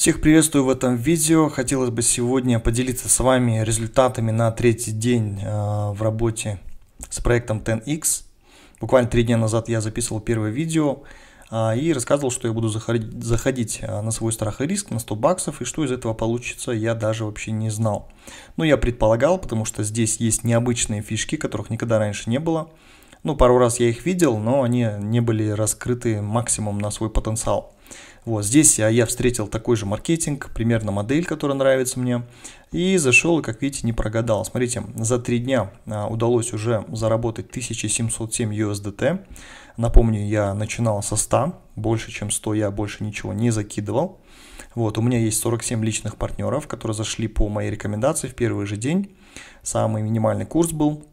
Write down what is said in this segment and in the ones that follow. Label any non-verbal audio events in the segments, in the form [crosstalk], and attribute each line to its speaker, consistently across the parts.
Speaker 1: Всех приветствую в этом видео. Хотелось бы сегодня поделиться с вами результатами на третий день э, в работе с проектом 10x. Буквально три дня назад я записывал первое видео э, и рассказывал, что я буду заходить э, на свой страх и риск на 100 баксов, и что из этого получится, я даже вообще не знал. Но ну, я предполагал, потому что здесь есть необычные фишки, которых никогда раньше не было. Ну, пару раз я их видел, но они не были раскрыты максимум на свой потенциал. Вот здесь я, я встретил такой же маркетинг, примерно модель, которая нравится мне. И зашел, как видите, не прогадал. Смотрите, за три дня а, удалось уже заработать 1707 USDT. Напомню, я начинал со 100, больше чем 100 я больше ничего не закидывал. Вот, у меня есть 47 личных партнеров, которые зашли по моей рекомендации в первый же день. Самый минимальный курс был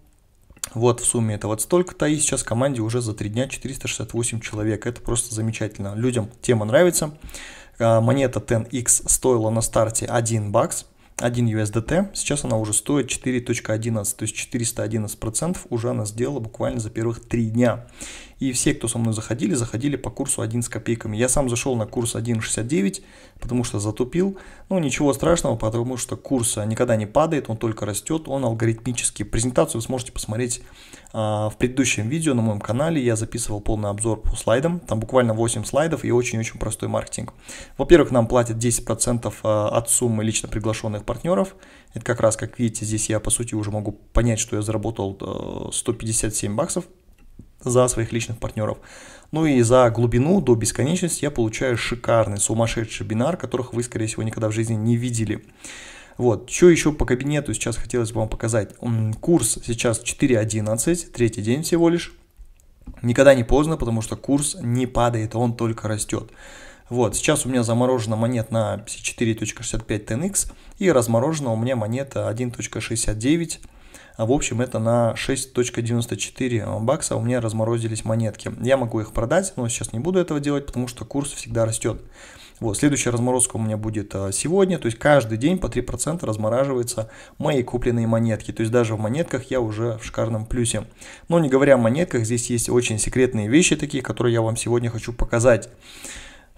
Speaker 1: вот в сумме это вот столько-то, и сейчас в команде уже за 3 дня 468 человек. Это просто замечательно. Людям тема нравится. А, монета 10X стоила на старте 1 бакс, 1 USDT, сейчас она уже стоит 4.11, то есть 411% уже она сделала буквально за первых 3 дня. И все, кто со мной заходили, заходили по курсу 1 с копейками. Я сам зашел на курс 1.69, потому что затупил. Ну, ничего страшного, потому что курс а, никогда не падает, он только растет, он алгоритмический. Презентацию вы сможете посмотреть а, в предыдущем видео на моем канале. Я записывал полный обзор по слайдам. Там буквально 8 слайдов и очень-очень простой маркетинг. Во-первых, нам платят 10% а, от суммы лично приглашенных партнеров. Это как раз, как видите, здесь я, по сути, уже могу понять, что я заработал 157 а, баксов за своих личных партнеров. Ну и за глубину до бесконечности я получаю шикарный, сумасшедший бинар, которых вы, скорее всего, никогда в жизни не видели. Вот, что еще по кабинету сейчас хотелось бы вам показать. Курс сейчас 4.11, третий день всего лишь. Никогда не поздно, потому что курс не падает, он только растет. Вот, сейчас у меня заморожена монет на 4.65 TNX и разморожена у меня монета 1.69 а в общем, это на 6.94 бакса у меня разморозились монетки. Я могу их продать, но сейчас не буду этого делать, потому что курс всегда растет. Вот, следующая разморозка у меня будет а, сегодня, то есть каждый день по 3% размораживаются мои купленные монетки, то есть даже в монетках я уже в шикарном плюсе. Но не говоря о монетках, здесь есть очень секретные вещи такие, которые я вам сегодня хочу показать.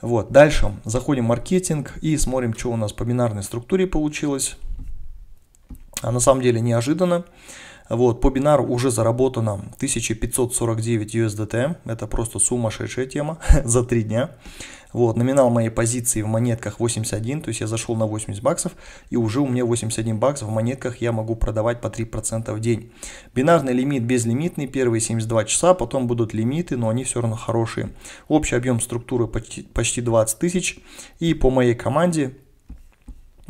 Speaker 1: Вот, дальше заходим в маркетинг и смотрим, что у нас по бинарной структуре получилось. А на самом деле неожиданно. Вот, по бинару уже заработано 1549 USDT, эм. это просто сумасшедшая тема [laughs] за 3 дня. Вот, номинал моей позиции в монетках 81, то есть я зашел на 80 баксов, и уже у меня 81 бакс в монетках я могу продавать по 3% в день. Бинарный лимит безлимитный, первые 72 часа, потом будут лимиты, но они все равно хорошие. Общий объем структуры почти, почти 20 тысяч, и по моей команде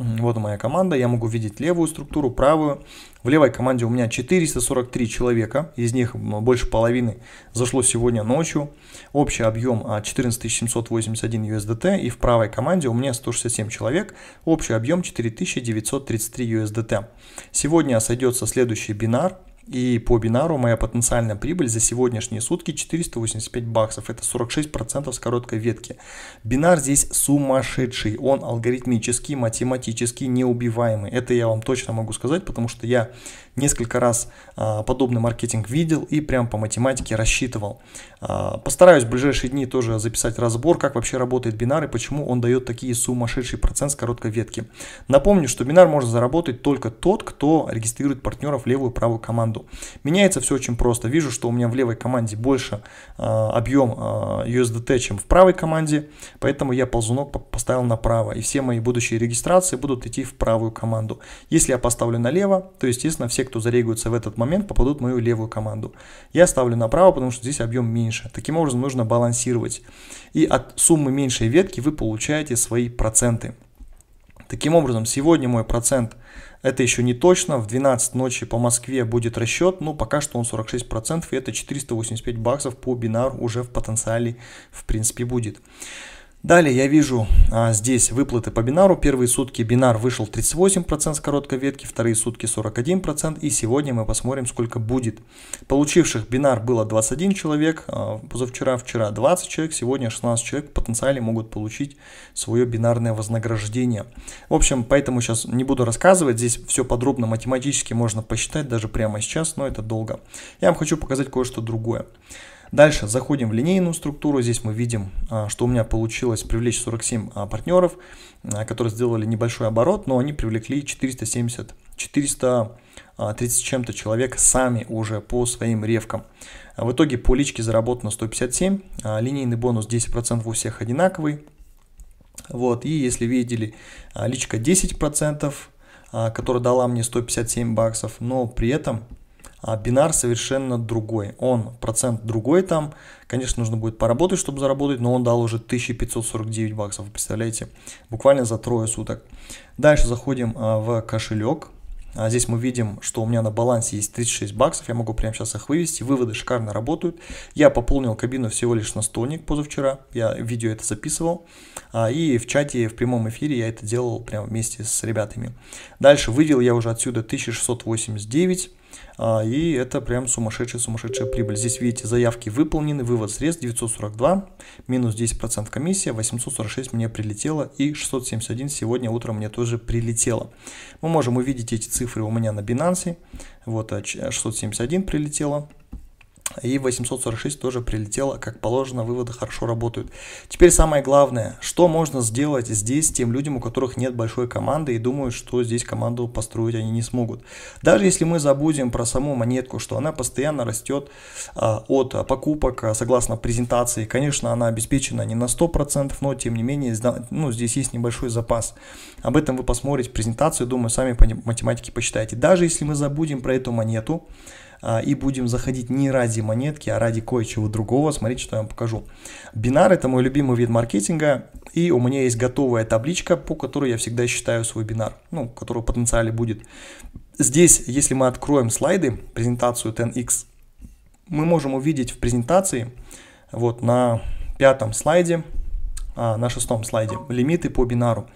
Speaker 1: вот моя команда, я могу видеть левую структуру, правую. В левой команде у меня 443 человека, из них больше половины зашло сегодня ночью. Общий объем 14781 а, USDT и в правой команде у меня 167 человек, общий объем 4933 USDT. Сегодня сойдется следующий бинар – и по бинару моя потенциальная прибыль за сегодняшние сутки 485 баксов. Это 46% с короткой ветки. Бинар здесь сумасшедший. Он алгоритмический, математический, неубиваемый. Это я вам точно могу сказать, потому что я несколько раз а, подобный маркетинг видел и прям по математике рассчитывал. А, постараюсь в ближайшие дни тоже записать разбор, как вообще работает бинар и почему он дает такие сумасшедший процент с короткой ветки. Напомню, что бинар может заработать только тот, кто регистрирует партнеров в левую и правую команду году. Меняется все очень просто. Вижу, что у меня в левой команде больше э, а, объем э, а, USDT, чем в правой команде, поэтому я ползунок поставил направо, и все мои будущие регистрации будут идти в правую команду. Если я поставлю налево, то, естественно, все, кто зарегуется в этот момент, попадут в мою левую команду. Я ставлю направо, потому что здесь объем меньше. Таким образом, нужно балансировать. И от суммы меньшей ветки вы получаете свои проценты. Таким образом, сегодня мой процент – это еще не точно. В 12 ночи по Москве будет расчет. но ну, пока что он 46%, и это 485 баксов по бинар уже в потенциале, в принципе, будет. Далее я вижу а, здесь выплаты по бинару. Первые сутки бинар вышел 38% с короткой ветки, вторые сутки 41%. И сегодня мы посмотрим, сколько будет. Получивших бинар было 21 человек, а, позавчера, вчера 20 человек, сегодня 16 человек в могут получить свое бинарное вознаграждение. В общем, поэтому сейчас не буду рассказывать, здесь все подробно математически можно посчитать даже прямо сейчас, но это долго. Я вам хочу показать кое-что другое. Дальше заходим в линейную структуру. Здесь мы видим, а, что у меня получилось привлечь 47 а, партнеров, а, которые сделали небольшой оборот, но они привлекли 470, 430 чем-то человек сами уже по своим ревкам. В итоге по личке заработано 157, линейный бонус 10% у всех одинаковый. Вот, и если видели, личка 10%, которая дала мне 157 баксов, но при этом а бинар совершенно другой. Он процент другой там. Конечно, нужно будет поработать, чтобы заработать, но он дал уже 1549 баксов, представляете, буквально за трое суток. Дальше заходим а, в кошелек. А здесь мы видим, что у меня на балансе есть 36 баксов, я могу прямо сейчас их вывести, выводы шикарно работают. Я пополнил кабину всего лишь на стоник позавчера, я видео это записывал, а, и в чате, в прямом эфире я это делал прямо вместе с ребятами. Дальше вывел я уже отсюда 1689, а, и это прям сумасшедшая-сумасшедшая прибыль. Здесь видите, заявки выполнены, вывод средств 942, минус 10% комиссия, 846 мне прилетело и 671 сегодня утром мне тоже прилетело. Мы можем увидеть эти цифры у меня на Binance, вот 671 а прилетело и 846 тоже прилетело, как положено, выводы хорошо работают. Теперь самое главное, что можно сделать здесь тем людям, у которых нет большой команды и думают, что здесь команду построить они не смогут. Даже если мы забудем про саму монетку, что она постоянно растет а, от покупок, а, согласно презентации, конечно, она обеспечена не на 100%, но тем не менее, ну, здесь есть небольшой запас. Об этом вы посмотрите презентацию, думаю, сами по математике посчитайте. Даже если мы забудем про эту монету, а, и будем заходить не ради монетки, а ради кое-чего другого. Смотрите, что я вам покажу. Бинар – это мой любимый вид маркетинга, и у меня есть готовая табличка, по которой я всегда считаю свой бинар, ну, которого потенциале будет. Здесь, если мы откроем слайды, презентацию 10x, мы можем увидеть в презентации, вот на пятом слайде – а, на шестом слайде. Лимиты по бинару.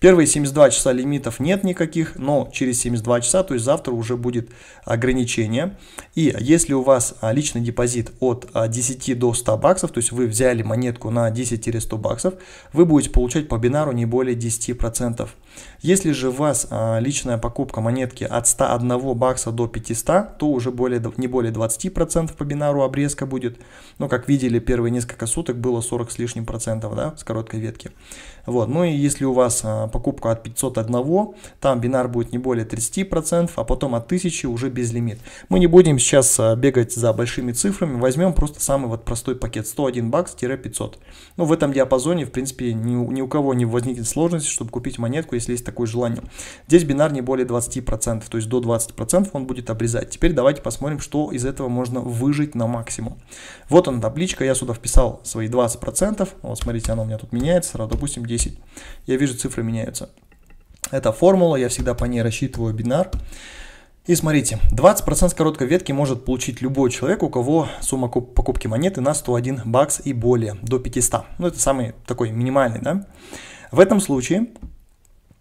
Speaker 1: Первые 72 часа лимитов нет никаких, но через 72 часа, то есть завтра уже будет ограничение. И если у вас а, личный депозит от 10 а, до 100 баксов, то есть вы взяли монетку на 10-100 баксов, вы будете получать по бинару не более 10%. Если же у вас а, личная покупка монетки от 101 бакса до 500, то уже более, не более 20% по бинару обрезка будет. Но, ну, как видели, первые несколько суток было 40 с лишним процентов да, с короткой ветки. Вот. Ну и если у вас а, покупка от 501, там бинар будет не более 30%, а потом от 1000 уже без лимит. Мы не будем сейчас а, бегать за большими цифрами, возьмем просто самый вот простой пакет 101 бакс-500. Ну в этом диапазоне, в принципе, ни, ни у кого не возникнет сложности, чтобы купить монетку, если есть такое желание. Здесь бинар не более 20%, то есть до 20% он будет обрезать. Теперь давайте посмотрим, что из этого можно выжить на максимум. Вот она табличка, я сюда вписал свои 20%, вот смотрите, она у меня тут меняется, допустим 10. Я вижу, цифры меняются. Это формула, я всегда по ней рассчитываю бинар. И смотрите, 20% с короткой ветки может получить любой человек, у кого сумма покупки монеты на 101 бакс и более, до 500. Ну, это самый такой минимальный, да? В этом случае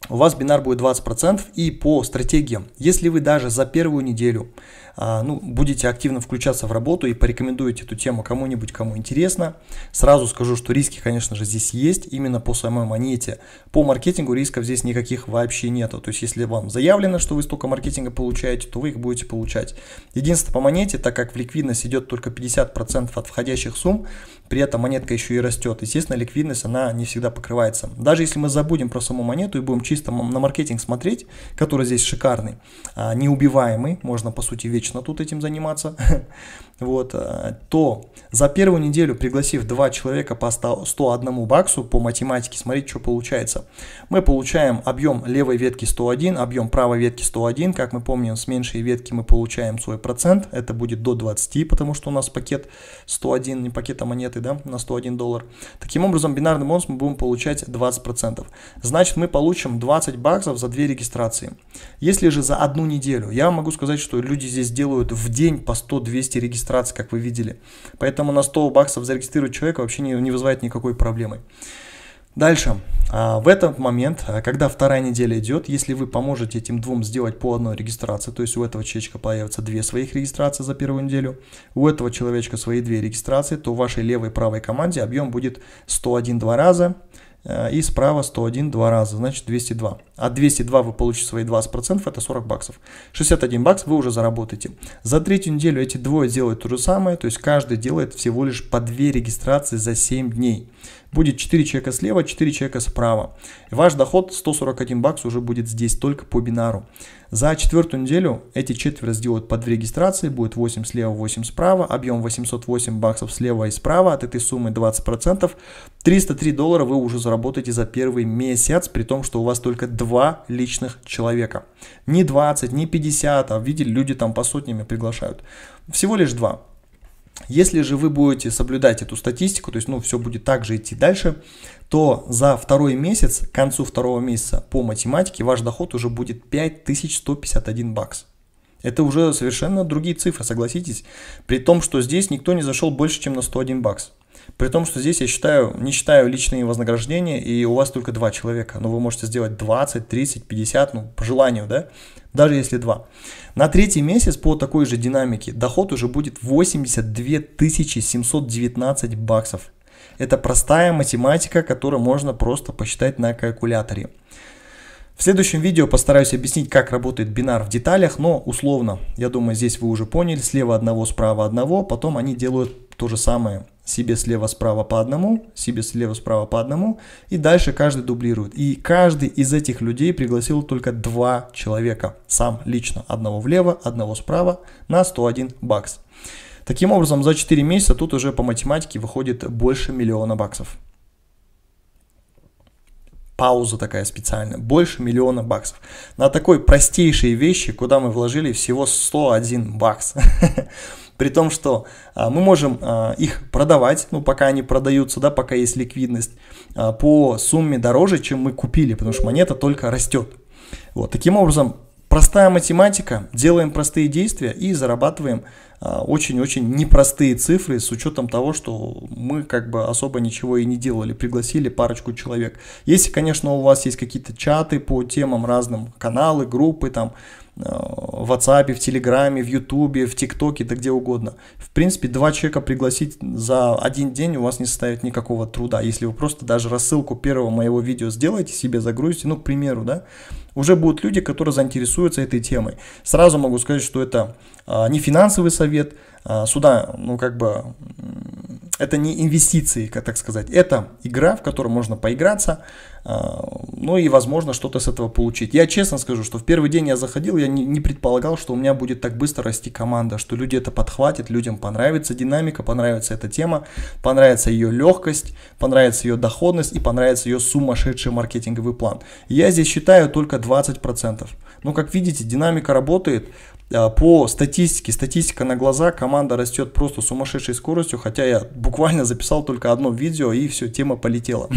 Speaker 1: у вас бинар будет 20% и по стратегиям, если вы даже за первую неделю а, ну, будете активно включаться в работу и порекомендуете эту тему кому-нибудь, кому интересно. Сразу скажу, что риски, конечно же, здесь есть, именно по самой монете. По маркетингу рисков здесь никаких вообще нету. То есть, если вам заявлено, что вы столько маркетинга получаете, то вы их будете получать. Единственное по монете, так как в ликвидность идет только 50% от входящих сумм, при этом монетка еще и растет. Естественно, ликвидность, она не всегда покрывается. Даже если мы забудем про саму монету и будем чисто на маркетинг смотреть, который здесь шикарный, а, неубиваемый, можно по сути верить, вечно тут этим заниматься. [laughs] вот, э, то за первую неделю, пригласив два человека по 101 баксу по математике, смотрите, что получается. Мы получаем объем левой ветки 101, объем правой ветки 101. Как мы помним, с меньшей ветки мы получаем свой процент. Это будет до 20, потому что у нас пакет 101, не пакет, монеты, да, на 101 доллар. Таким образом, бинарный бонус мы будем получать 20%. Значит, мы получим 20 баксов за две регистрации. Если же за одну неделю, я могу сказать, что люди здесь делают в день по 100-200 регистраций регистрации, как вы видели. Поэтому на 100 баксов зарегистрировать человека вообще не, не вызывает никакой проблемы. Дальше. А, в этот момент, а, когда вторая неделя идет, если вы поможете этим двум сделать по одной регистрации, то есть у этого человечка появятся две своих регистрации за первую неделю, у этого человечка свои две регистрации, то в вашей левой и правой команде объем будет 101 два раза, Э, и справа 101 два раза, значит 202. А 202 вы получите свои 20%, это 40 баксов. 61 бакс вы уже заработаете. За третью неделю эти двое делают то же самое, то есть каждый делает всего лишь по 2 регистрации за 7 дней будет 4 человека слева, 4 человека справа. Ваш доход 141 бакс уже будет здесь только по бинару. За четвертую неделю эти четверо сделают по 2 регистрации, будет 8 слева, 8 справа, объем 808 баксов слева и справа, от этой суммы 20%. 303 доллара вы уже заработаете за первый месяц, при том, что у вас только два личных человека. Не 20, не 50, а видели, люди там по сотнями приглашают. Всего лишь два. Если же вы будете соблюдать эту статистику, то есть, ну, все будет также идти дальше, то за второй месяц, к концу второго месяца по математике ваш доход уже будет 5151 бакс. Это уже совершенно другие цифры, согласитесь. При том, что здесь никто не зашел больше, чем на 101 бакс. При том, что здесь я считаю, не считаю личные вознаграждения, и у вас только два человека, но вы можете сделать 20, 30, 50, ну, по желанию, да, даже если два. На третий месяц по такой же динамике доход уже будет 82 719 баксов. Это простая математика, которую можно просто посчитать на калькуляторе. В следующем видео постараюсь объяснить, как работает бинар в деталях, но условно, я думаю, здесь вы уже поняли, слева одного, справа одного, потом они делают то же самое себе слева справа по одному, себе слева справа по одному, и дальше каждый дублирует. И каждый из этих людей пригласил только два человека, сам лично, одного влево, одного справа, на 101 бакс. Таким образом, за 4 месяца тут уже по математике выходит больше миллиона баксов пауза такая специальная, больше миллиона баксов. На такой простейшие вещи, куда мы вложили всего 101 бакс. [laughs] При том, что а, мы можем а, их продавать, ну, пока они продаются, да, пока есть ликвидность, а, по сумме дороже, чем мы купили, потому что монета только растет. Вот, таким образом, Простая математика, делаем простые действия и зарабатываем а, очень-очень непростые цифры с учетом того, что мы как бы особо ничего и не делали, пригласили парочку человек. Если, конечно, у вас есть какие-то чаты по темам разным, каналы, группы там, Э, в WhatsApp, в Телеграме, в Ютубе, в ТикТоке, да где угодно. В принципе, два человека пригласить за один день у вас не составит никакого труда. Если вы просто даже рассылку первого моего видео сделаете себе, загрузите, ну, к примеру, да, уже будут люди, которые заинтересуются этой темой. Сразу могу сказать, что это а, не финансовый совет, а, сюда, ну, как бы, это не инвестиции, как так сказать, это игра, в которой можно поиграться, а, ну и, возможно, что-то с этого получить. Я честно скажу, что в первый день я заходил, я не, не предполагал, что у меня будет так быстро расти команда, что люди это подхватят, людям понравится динамика, понравится эта тема, понравится ее легкость, понравится ее доходность и понравится ее сумасшедший маркетинговый план. Я здесь считаю только 20%. Но, как видите, динамика работает. А, по статистике, статистика на глаза, команда растет просто сумасшедшей скоростью, хотя я буквально записал только одно видео и все, тема полетела.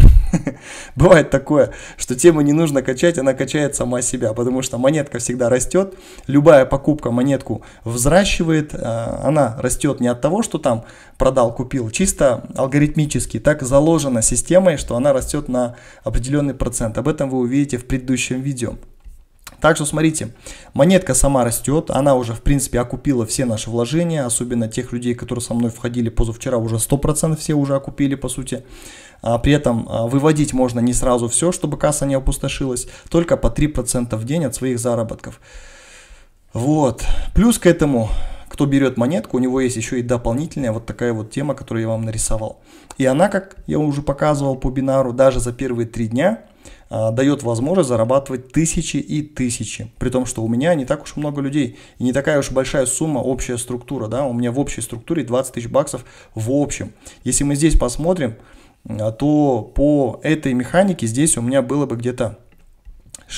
Speaker 1: [laughs] Бывает такое, что тему не нужно качать, она качает сама себя, потому что монетка всегда растет, любая покупка монетку взращивает, а, она растет не от того, что там продал, купил, чисто алгоритмически, так заложена системой, что она растет на определенный процент. Об этом вы увидите в предыдущем видео. Так что смотрите, монетка сама растет, она уже в принципе окупила все наши вложения, особенно тех людей, которые со мной входили позавчера, уже 100% все уже окупили по сути. А, при этом а, выводить можно не сразу все, чтобы касса не опустошилась, только по 3% в день от своих заработков. Вот. Плюс к этому, кто берет монетку, у него есть еще и дополнительная вот такая вот тема, которую я вам нарисовал. И она, как я уже показывал по бинару, даже за первые три дня – а, дает возможность зарабатывать тысячи и тысячи. При том, что у меня не так уж много людей, и не такая уж большая сумма, общая структура, да, у меня в общей структуре 20 тысяч баксов в общем. Если мы здесь посмотрим, а, то по этой механике здесь у меня было бы где-то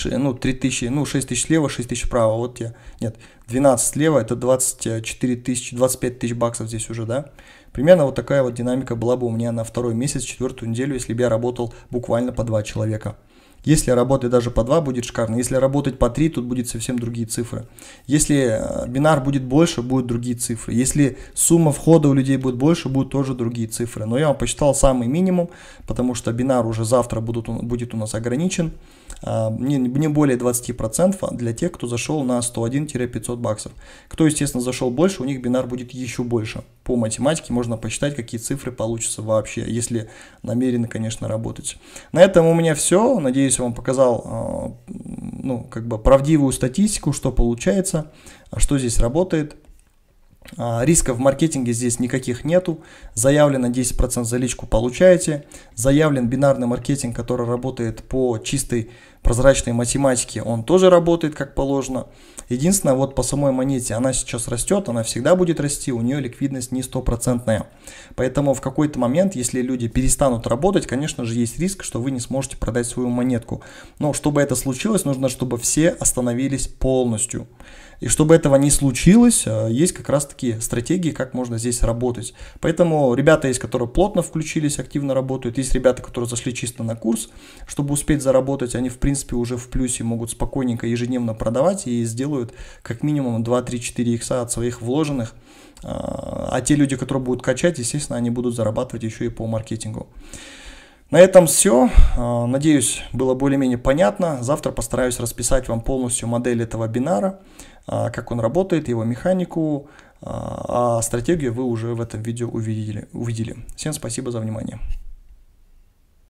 Speaker 1: ну, 3000, ну, 6 тысяч слева, 6 тысяч справа, вот я, нет, 12 слева, это 24 тысячи, 25 тысяч баксов здесь уже, да, примерно вот такая вот динамика была бы у меня на второй месяц, четвертую неделю, если бы я работал буквально по 2 человека. Если работать даже по 2, будет шикарно. Если работать по 3, тут будут совсем другие цифры. Если э, бинар будет больше, будут другие цифры. Если сумма входа у людей будет больше, будут тоже другие цифры. Но я вам посчитал самый минимум, потому что бинар уже завтра будут, будет у нас ограничен. А, не, не более 20% а для тех, кто зашел на 101-500 баксов. Кто, естественно, зашел больше, у них бинар будет еще больше по математике можно посчитать, какие цифры получатся вообще, если намерены, конечно, работать. На этом у меня все. Надеюсь, я вам показал а, ну, как бы правдивую статистику, что получается, а что здесь работает. А, рисков в маркетинге здесь никаких нету. Заявлено 10% заличку получаете. Заявлен бинарный маркетинг, который работает по чистой прозрачной математике. Он тоже работает как положено. Единственное, вот по самой монете, она сейчас растет, она всегда будет расти, у нее ликвидность не стопроцентная. Поэтому в какой-то момент, если люди перестанут работать, конечно же, есть риск, что вы не сможете продать свою монетку. Но чтобы это случилось, нужно, чтобы все остановились полностью. И чтобы этого не случилось, э, есть как раз таки стратегии, как можно здесь работать. Поэтому ребята есть, которые плотно включились, активно работают, есть ребята, которые зашли чисто на курс, чтобы успеть заработать, они в принципе уже в плюсе могут спокойненько ежедневно продавать и сделают как минимум 2-3-4 икса от своих вложенных. А, а те люди, которые будут качать, естественно, они будут зарабатывать еще и по маркетингу. На этом все. А, надеюсь, было более-менее понятно. Завтра постараюсь расписать вам полностью модель этого бинара. А, как он работает, его механику, а, а стратегию вы уже в этом видео увидели. увидели. Всем спасибо за внимание.